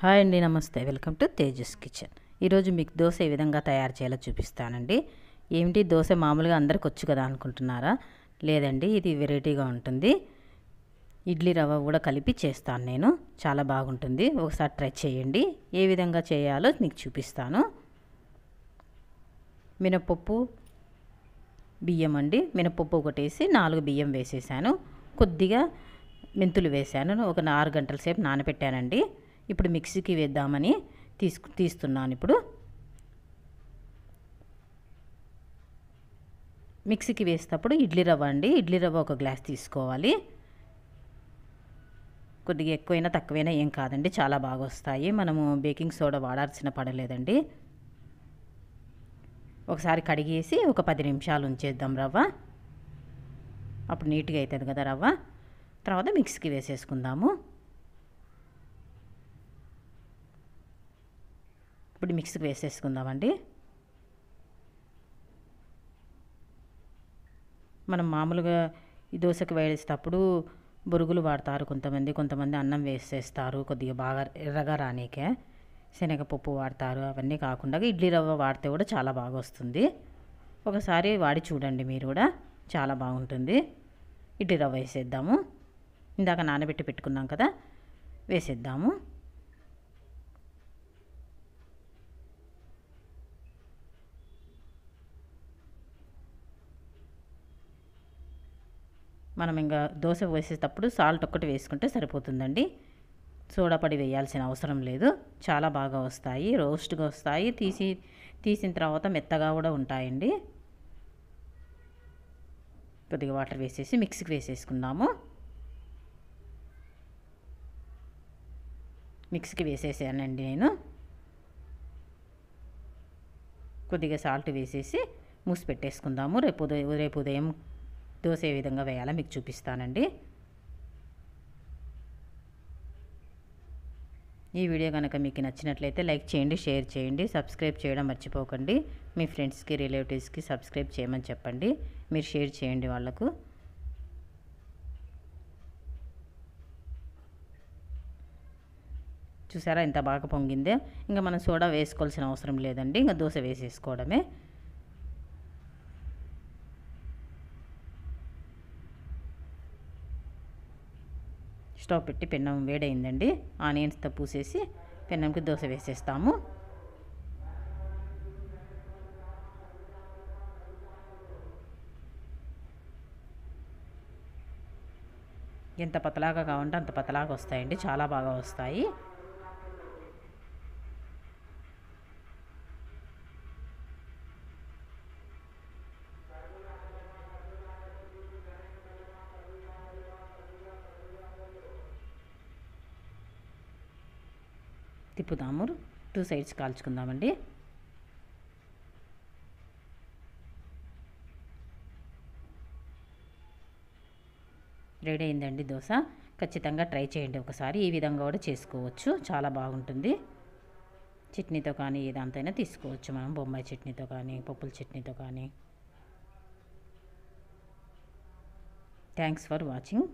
hi అండి నమస్తే welcome to Tejas kitchen ఈరోజు మీకు దోశ ఏ విధంగా తయారు చేయాలో చూపిస్తానండి ఏమిటి దోశ మామూలుగా అందరికి వచ్చు కదా అనుకుంటున్నారా లేదండి ఇది వెరైటీగా ఉంటుంది ఇడ్లీ రవ్వ కూడా కలిపి చేస్తాను నేను చాలా బాగుంటుంది ఒకసారి ట్రై చేయండి ఏ విధంగా చేయాలో మీకు చూపిస్తాను మినపప్పు బియ్యం అండి మినపప్పు ఒకటేసి నాలుగు బియ్యం వేసేసాను కొద్దిగా మెంతులు వేసాను ఒక ఆరు గంటల సేపు నానబెట్టానండి ఇప్పుడు మిక్సీకి వేద్దామని తీసుకు తీస్తున్నాను ఇప్పుడు మిక్సీకి వేసేటప్పుడు ఇడ్లీ రవ్వ అండి ఇడ్లీ రవ్వ ఒక గ్లాస్ తీసుకోవాలి కొద్దిగా ఎక్కువైనా తక్కువైనా ఏం కాదండి చాలా బాగా వస్తాయి మనము బేకింగ్ సోడా వాడాల్సిన పడలేదండి ఒకసారి కడిగేసి ఒక పది నిమిషాలు ఉంచేద్దాం రవ్వ అప్పుడు నీట్గా అవుతుంది కదా రవ్వ తర్వాత మిక్సీకి వేసేసుకుందాము ఇప్పుడు మిక్సీకి వేసేసుకుందామండి మనం మామూలుగా ఈ దోశకు వేసేటప్పుడు బొరుగులు వాడతారు కొంతమంది కొంతమంది అన్నం వేసేస్తారు కొద్దిగా బాగా ఎర్రగా రానీకే శనగపప్పు వాడతారు అవన్నీ కాకుండా ఇడ్లీ రవ్వ వాడితే కూడా చాలా బాగా వస్తుంది ఒకసారి వాడి చూడండి మీరు కూడా చాలా బాగుంటుంది ఇడ్లీ రవ్వ వేసేద్దాము ఇందాక నానబెట్టి పెట్టుకున్నాం కదా వేసేద్దాము మనం ఇంకా దోశ వేసేటప్పుడు సాల్ట్ ఒక్కటి వేసుకుంటే సరిపోతుందండి సోడాపడి వేయాల్సిన అవసరం లేదు చాలా బాగా వస్తాయి రోస్ట్గా వస్తాయి తీసి తీసిన తర్వాత మెత్తగా కూడా ఉంటాయండి కొద్దిగా వాటర్ వేసేసి మిక్సీకి వేసేసుకుందాము మిక్సీకి వేసేసానండి నేను కొద్దిగా సాల్ట్ వేసేసి మూసి పెట్టేసుకుందాము రేపు ఉదయం రేపు ఉదయం దోశ ఏ విధంగా వేయాలో మీకు చూపిస్తానండి ఈ వీడియో కనుక మీకు నచ్చినట్లయితే లైక్ చేయండి షేర్ చేయండి సబ్స్క్రైబ్ చేయడం మర్చిపోకండి మీ ఫ్రెండ్స్కి రిలేటివ్స్కి సబ్స్క్రైబ్ చేయమని చెప్పండి మీరు షేర్ చేయండి వాళ్ళకు చూసారా ఇంత బాగా పొంగిందే ఇంకా మనం సోడా వేసుకోవాల్సిన అవసరం లేదండి ఇంకా దోశ వేసేసుకోవడమే స్టవ్ పెట్టి పెన్నం వేడైందండి ఆనియన్స్తో పూసేసి పెన్నంకి దోశ వేసేస్తాము ఎంత పతలాగా కావాలంటే అంత పతలాగా వస్తాయండి చాలా బాగా వస్తాయి తిప్పుదాము టూ సైడ్స్ కాల్చుకుందామండి రెడీ అయిందండి దోశ ఖచ్చితంగా ట్రై చేయండి ఒకసారి ఈ విధంగా కూడా చేసుకోవచ్చు చాలా బాగుంటుంది చట్నీతో కానీ ఏదంతైనా తీసుకోవచ్చు మనం బొమ్మాయి చట్నీతో కానీ పప్పుల చట్నీతో కానీ థ్యాంక్స్ ఫర్ వాచింగ్